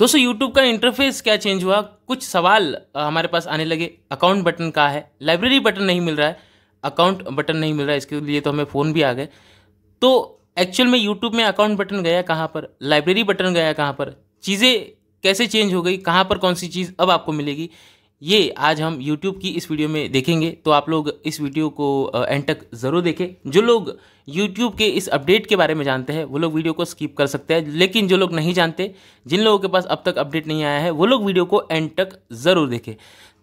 दोस्तों यूट्यूब का इंटरफेस क्या चेंज हुआ कुछ सवाल हमारे पास आने लगे अकाउंट बटन कहाँ है लाइब्रेरी बटन नहीं मिल रहा है अकाउंट बटन नहीं मिल रहा है इसके लिए तो हमें फ़ोन भी आ गए तो एक्चुअल में यूट्यूब में अकाउंट बटन गया कहाँ पर लाइब्रेरी बटन गया कहाँ पर चीज़ें कैसे चेंज हो गई कहाँ पर कौन सी चीज़ अब आपको मिलेगी ये आज हम यूट्यूब की इस वीडियो में देखेंगे तो आप लोग इस वीडियो को एंड तक ज़रूर देखें जो लोग यूट्यूब के इस अपडेट के बारे में जानते हैं वो लोग वीडियो को स्किप कर सकते हैं लेकिन जो लोग नहीं जानते जिन लोगों के पास अब तक अपडेट नहीं आया है वो लोग वीडियो को एंड तक ज़रूर देखें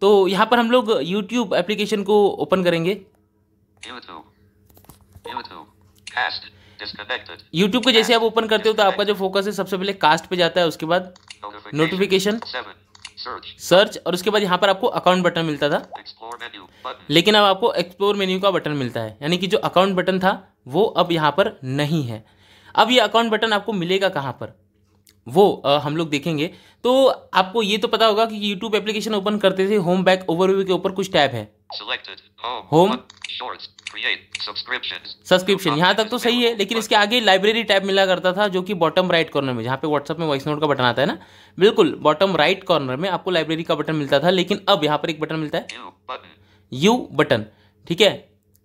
तो यहाँ पर हम लोग यूट्यूब एप्लीकेशन को ओपन करेंगे यूट्यूब को जैसे आप ओपन करते हो तो आपका जो फोकस है सबसे पहले कास्ट पे जाता है उसके बाद नोटिफिकेशन सर्च और उसके बाद यहाँ पर आपको अकाउंट बटन मिलता था लेकिन अब आपको एक्सप्लोर मेन्यू का बटन मिलता है यानी कि जो अकाउंट बटन था वो अब यहाँ पर नहीं है अब ये अकाउंट बटन आपको मिलेगा कहाँ पर वो आ, हम लोग देखेंगे तो आपको ये तो पता होगा कि YouTube एप्लीकेशन ओपन करते थे होम बैक ओवरव्यू के ऊपर कुछ टैब है होम सब्सक्रिप्शन यहाँ तक तो सही है लेकिन इसके आगे लाइब्रेरी टैब मिला करता था जो कि बॉटम राइट कॉर्नर में जहाँ पे व्हाट्सएप में वॉइस नोट का बटन आता है ना बिल्कुल बॉटम राइट कॉर्नर में आपको लाइब्रेरी का बटन मिलता था लेकिन अब यहाँ पर एक बटन मिलता है यू बटन ठीक है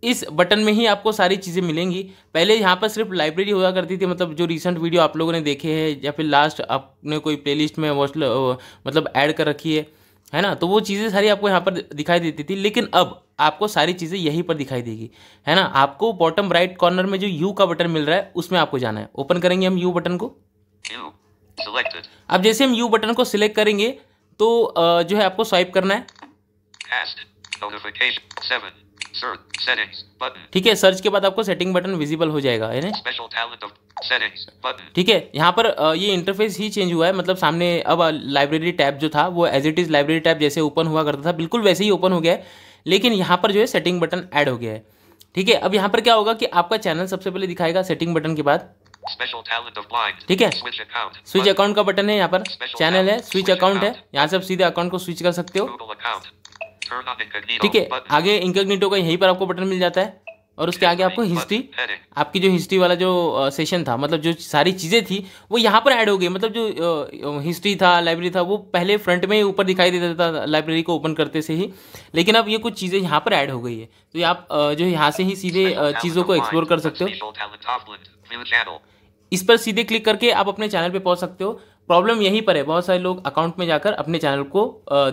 इस बटन में ही आपको सारी चीज़ें मिलेंगी पहले यहाँ पर सिर्फ लाइब्रेरी हुआ करती थी मतलब जो रिसेंट वीडियो आप लोगों ने देखे हैं या फिर लास्ट आपने कोई प्लेलिस्ट में वॉच मतलब ऐड कर रखी है है ना तो वो चीज़ें सारी आपको यहाँ पर दिखाई देती थी लेकिन अब आपको सारी चीज़ें यहीं पर दिखाई देगी है ना आपको बॉटम राइट कॉर्नर में जो यू का बटन मिल रहा है उसमें आपको जाना है ओपन करेंगे हम यू बटन को अब जैसे हम यू बटन को सिलेक्ट करेंगे तो जो है आपको स्वाइप करना है ठीक है सर्च के बाद आपको सेटिंग बटन विजिबल हो जाएगा है ठीक है यहाँ पर ये इंटरफेस ही चेंज हुआ है मतलब सामने अब लाइब्रेरी टैब जो था वो as it is library tab जैसे ओपन हुआ करता था बिल्कुल वैसे ही ओपन हो गया है लेकिन यहाँ पर जो है सेटिंग बटन ऐड हो गया है ठीक है अब यहाँ पर क्या होगा कि आपका चैनल सबसे पहले दिखाएगा सेटिंग बटन के बाद ठीक है स्विच अकाउंट का बटन है यहाँ पर चैनल है स्विच अकाउंट है यहाँ से आप सीधे अकाउंट को स्विच कर सकते हो ठीक है आगे इंकग्निटो का यहीं पर आपको बटन मिल जाता है और उसके आगे आपको हिस्ट्री आपकी जो हिस्ट्री वाला जो सेशन था मतलब जो सारी चीज़ें थी वो यहाँ पर ऐड हो गई मतलब जो हिस्ट्री था लाइब्रेरी था वो पहले फ्रंट में ही ऊपर दिखाई देता था लाइब्रेरी को ओपन करते से ही लेकिन अब ये कुछ चीज़ें यहाँ पर ऐड हो गई है तो आप जो यहाँ से ही सीधे चीज़ों को एक्सप्लोर कर सकते हो इस पर सीधे क्लिक करके आप अपने चैनल पर पहुँच सकते हो प्रॉब्लम यहीं पर है बहुत सारे लोग अकाउंट में जाकर अपने चैनल को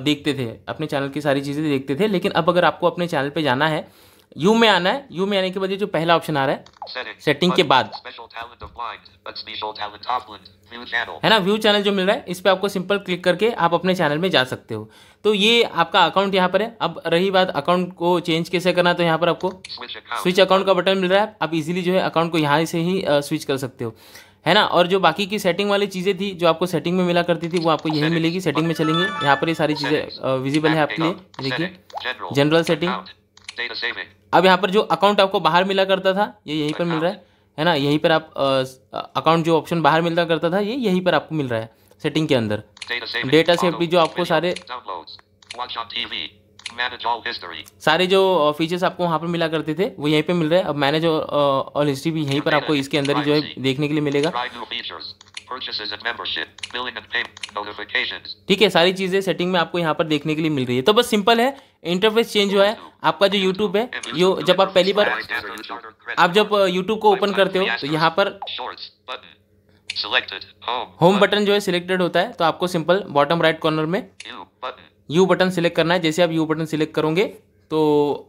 देखते थे अपने चैनल की सारी चीज़ें देखते थे लेकिन अब अगर आपको अपने चैनल पे जाना है यू में आना है यू में आने के बाद ये जो पहला ऑप्शन आ रहा है सेटिंग के बाद है ना व्यू चैनल जो मिल रहा है इस पर आपको सिंपल क्लिक करके आप अपने चैनल में जा सकते हो तो ये आपका अकाउंट यहाँ पर है अब रही बात अकाउंट को चेंज कैसे करना तो यहाँ पर आपको स्विच अकाउंट का बटन मिल रहा है आप इजीली जो है अकाउंट को यहाँ से ही स्विच कर सकते हो है ना और जो बाकी की सेटिंग वाली चीज़ें थी जो आपको सेटिंग में मिला करती थी वो आपको यही मिलेगी सेटिंग में चलेंगे यहाँ पर ये सारी चीज़ें विजिबल है आपके लिए देखिए जनरल सेटिंग अब यहाँ पर जो अकाउंट आपको बाहर मिला करता था ये यहीं पर मिल रहा है है ना यहीं पर आप अकाउंट जो ऑप्शन बाहर मिलता करता था ये यहीं पर आपको मिल रहा है सेटिंग के अंदर डेटा सेफ्टी जो आपको सारे सारे जो फीचर्स आपको वहाँ पर मिला करते थे वो यहीं पे मिल रहे हैं अब मैनेज ऑल हिस्ट्री भी यहीं पर आपको इसके अंदर ही जो है देखने के लिए मिलेगा ठीक है सारी चीज़ें सेटिंग में आपको यहाँ पर देखने के लिए मिल रही है तो बस सिंपल है इंटरफेस चेंज हुआ है आपका जो यूट्यूब है यो जब आप पहली बार आप जब यूट्यूब को ओपन करते हो तो यहाँ पर होम बटन oh, जो है सिलेक्टेड होता है तो आपको सिंपल बॉटम राइट कॉर्नर में यू बटन सिलेक्ट करना है जैसे आप यू बटन सिलेक्ट करोगे तो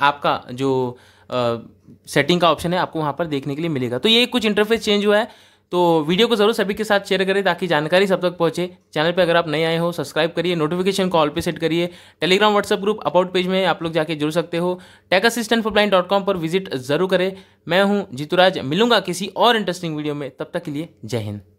आपका जो सेटिंग का ऑप्शन है आपको वहां पर देखने के लिए मिलेगा तो ये कुछ इंटरफेस चेंज हुआ है तो वीडियो को जरूर सभी के साथ शेयर करें ताकि जानकारी सब तक पहुंचे चैनल पे अगर आप नए आए हो सब्सक्राइब करिए नोटिफिकेशन कॉल पे सेट करिए Telegram WhatsApp group about page में आप लोग जाके जुड़ सकते हो tech assistant for blind dot com पर विजिट जरूर करें मैं हूँ जीतुराज मिलूंगा किसी और इंटरेस्टिंग वीडियो में तब तक के लिए जय हिंद